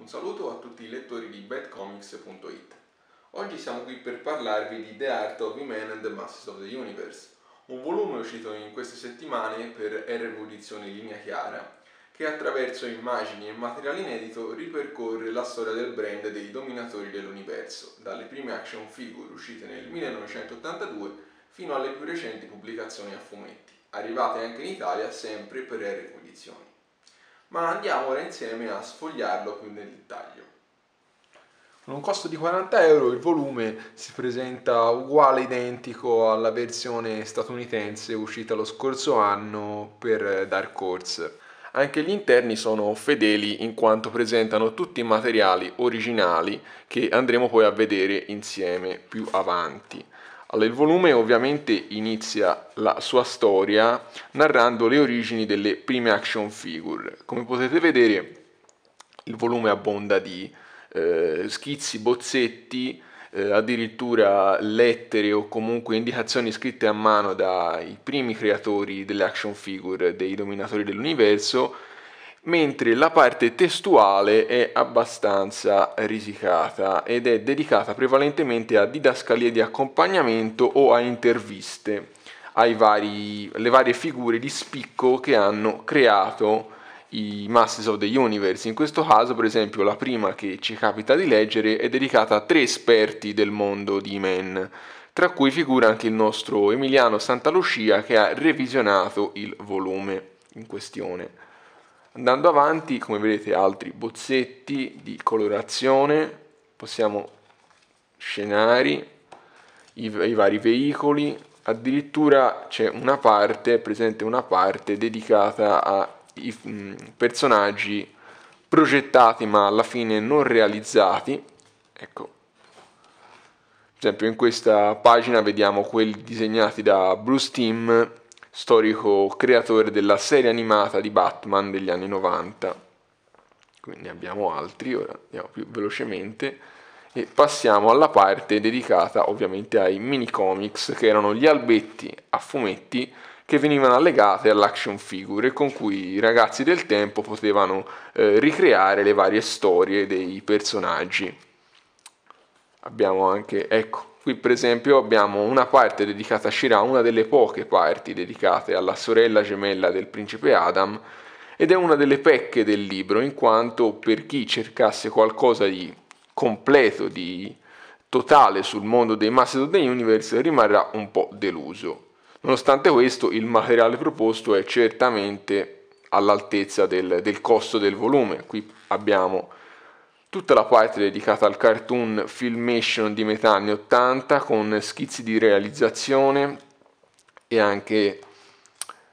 Un saluto a tutti i lettori di badcomics.it. Oggi siamo qui per parlarvi di The Art of Man and the Masses of the Universe, un volume uscito in queste settimane per RV Edizioni Linea Chiara, che attraverso immagini e materiale inedito ripercorre la storia del brand dei dominatori dell'universo, dalle prime action figure uscite nel 1982 fino alle più recenti pubblicazioni a fumetti, arrivate anche in Italia sempre per RV Edizioni ma andiamo ora insieme a sfogliarlo più nel dettaglio. Con un costo di 40 euro il volume si presenta uguale identico alla versione statunitense uscita lo scorso anno per Dark Horse. Anche gli interni sono fedeli in quanto presentano tutti i materiali originali che andremo poi a vedere insieme più avanti. Allora, il volume ovviamente inizia la sua storia narrando le origini delle prime action figure. Come potete vedere il volume abbonda di eh, schizzi, bozzetti, eh, addirittura lettere o comunque indicazioni scritte a mano dai primi creatori delle action figure dei dominatori dell'universo mentre la parte testuale è abbastanza risicata ed è dedicata prevalentemente a didascalie di accompagnamento o a interviste alle varie figure di spicco che hanno creato i Masters of the Universe. In questo caso, per esempio, la prima che ci capita di leggere è dedicata a tre esperti del mondo di Men, tra cui figura anche il nostro Emiliano Santa Lucia che ha revisionato il volume in questione. Andando avanti, come vedete, altri bozzetti di colorazione, possiamo scenari, i, i vari veicoli, addirittura c'è una parte, presente una parte dedicata ai mm, personaggi progettati ma alla fine non realizzati. Ecco, per esempio in questa pagina vediamo quelli disegnati da Bruce Team storico creatore della serie animata di Batman degli anni 90. Quindi abbiamo altri, ora andiamo più velocemente e passiamo alla parte dedicata ovviamente ai mini comics che erano gli albetti a fumetti che venivano allegate all'action figure con cui i ragazzi del tempo potevano eh, ricreare le varie storie dei personaggi. Abbiamo anche, ecco, Qui per esempio abbiamo una parte dedicata a Shira, una delle poche parti dedicate alla sorella gemella del principe Adam, ed è una delle pecche del libro, in quanto per chi cercasse qualcosa di completo, di totale sul mondo dei Master of the Universe, rimarrà un po' deluso. Nonostante questo, il materiale proposto è certamente all'altezza del, del costo del volume. Qui abbiamo Tutta la parte dedicata al cartoon filmation di metà anni 80 con schizzi di realizzazione e anche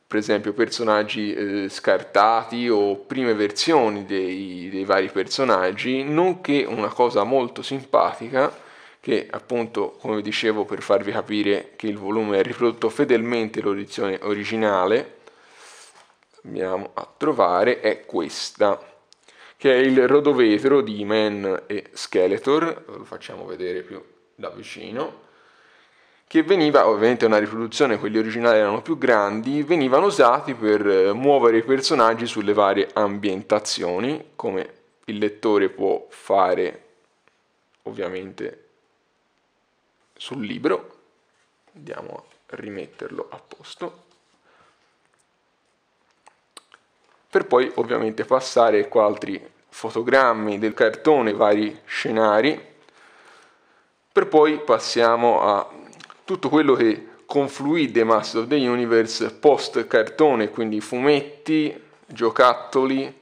per esempio personaggi eh, scartati o prime versioni dei, dei, vari personaggi, nonché una cosa molto simpatica che appunto come dicevo per farvi capire che il volume è riprodotto fedelmente l'edizione originale, andiamo a trovare, è questa che è il rodovetro di Man e Skeletor, lo facciamo vedere più da vicino, che veniva, ovviamente una riproduzione, quelli originali erano più grandi, venivano usati per eh, muovere i personaggi sulle varie ambientazioni, come il lettore può fare ovviamente sul libro. Andiamo a rimetterlo a posto. per poi ovviamente passare qua altri fotogrammi del cartone, vari scenari, per poi passiamo a tutto quello che confluì The Master of the Universe post cartone, quindi fumetti, giocattoli,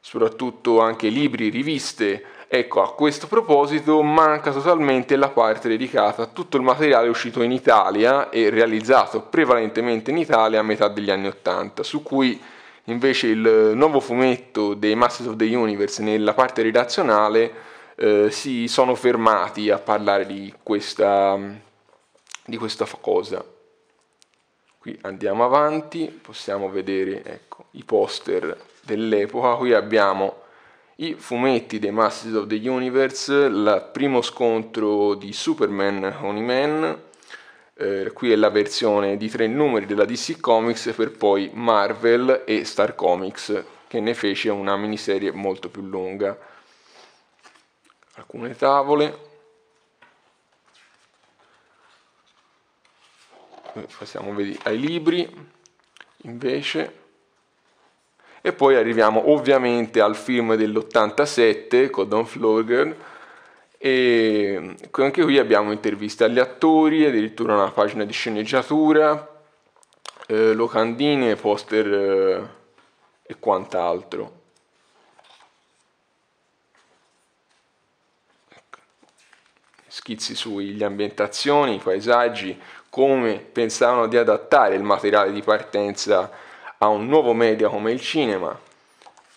soprattutto anche libri, riviste. Ecco, a questo proposito manca totalmente la parte dedicata a tutto il materiale uscito in Italia e realizzato prevalentemente in Italia a metà degli anni Ottanta, su cui Invece il eh, nuovo fumetto dei Masters of the Universe nella parte redazionale eh, si sono fermati a parlare di questa, di questa cosa. Qui andiamo avanti, possiamo vedere ecco, i poster dell'epoca. Qui abbiamo i fumetti dei Masters of the Universe, il primo scontro di Superman con i Man, eh, qui è la versione di tre numeri della DC Comics per poi Marvel e Star Comics che ne fece una miniserie molto più lunga alcune tavole eh, passiamo ai libri invece e poi arriviamo ovviamente al film dell'87 con Don Flogger e anche qui abbiamo interviste agli attori, addirittura una pagina di sceneggiatura, eh, locandine, poster eh, e quant'altro. Ecco. schizzi sulle ambientazioni, i paesaggi, come pensavano di adattare il materiale di partenza a un nuovo media come il cinema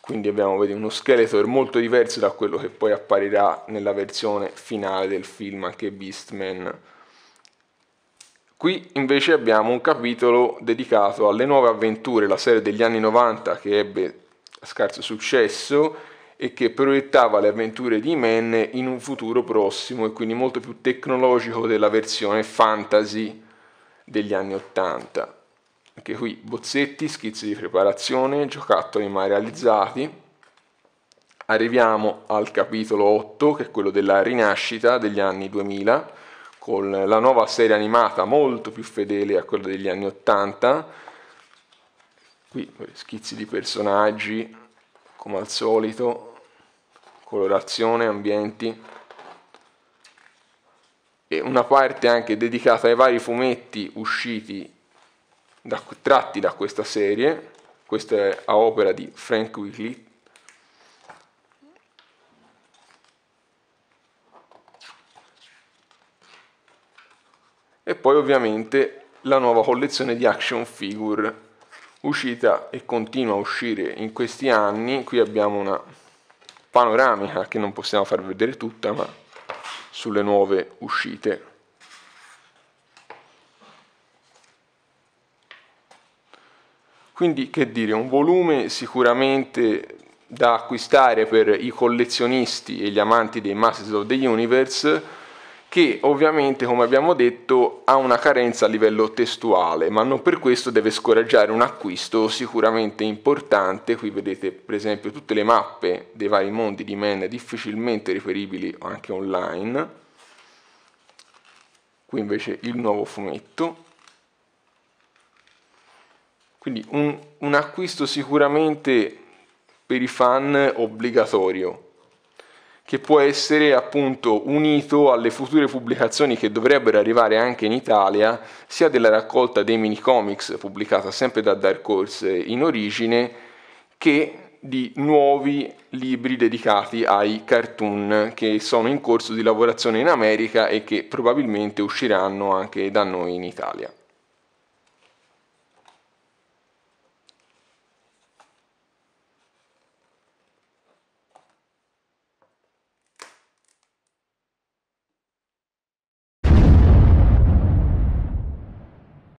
quindi abbiamo vedi, uno Skeletor molto diverso da quello che poi apparirà nella versione finale del film anche Beastman qui invece abbiamo un capitolo dedicato alle nuove avventure la serie degli anni 90 che ebbe scarso successo e che proiettava le avventure di Man in un futuro prossimo e quindi molto più tecnologico della versione fantasy degli anni 80 anche qui bozzetti, schizzi di preparazione, giocattoli mai realizzati. Arriviamo al capitolo 8, che è quello della rinascita degli anni 2000, con la nuova serie animata molto più fedele a quella degli anni 80. Qui eh, schizzi di personaggi, come al solito, colorazione, ambienti, E una parte anche dedicata ai vari fumetti usciti da, tratti da questa serie, questa è a opera di Frank Wickley, e poi ovviamente la nuova collezione di action figure uscita e continua a uscire in questi anni. Qui abbiamo una panoramica che non possiamo far vedere tutta, ma sulle nuove uscite. Quindi che dire, un volume sicuramente da acquistare per i collezionisti e gli amanti dei Masters of the Universe che ovviamente, come abbiamo detto, ha una carenza a livello testuale, ma non per questo deve scoraggiare un acquisto sicuramente importante. Qui vedete per esempio tutte le mappe dei vari mondi di Man difficilmente reperibili anche online. Qui invece il nuovo fumetto. Quindi un, un acquisto sicuramente per i fan obbligatorio che può essere appunto unito alle future pubblicazioni che dovrebbero arrivare anche in Italia, sia della raccolta dei mini comics pubblicata sempre da Dark Horse in origine, che di nuovi libri dedicati ai cartoon che sono in corso di lavorazione in America e che probabilmente usciranno anche da noi in Italia.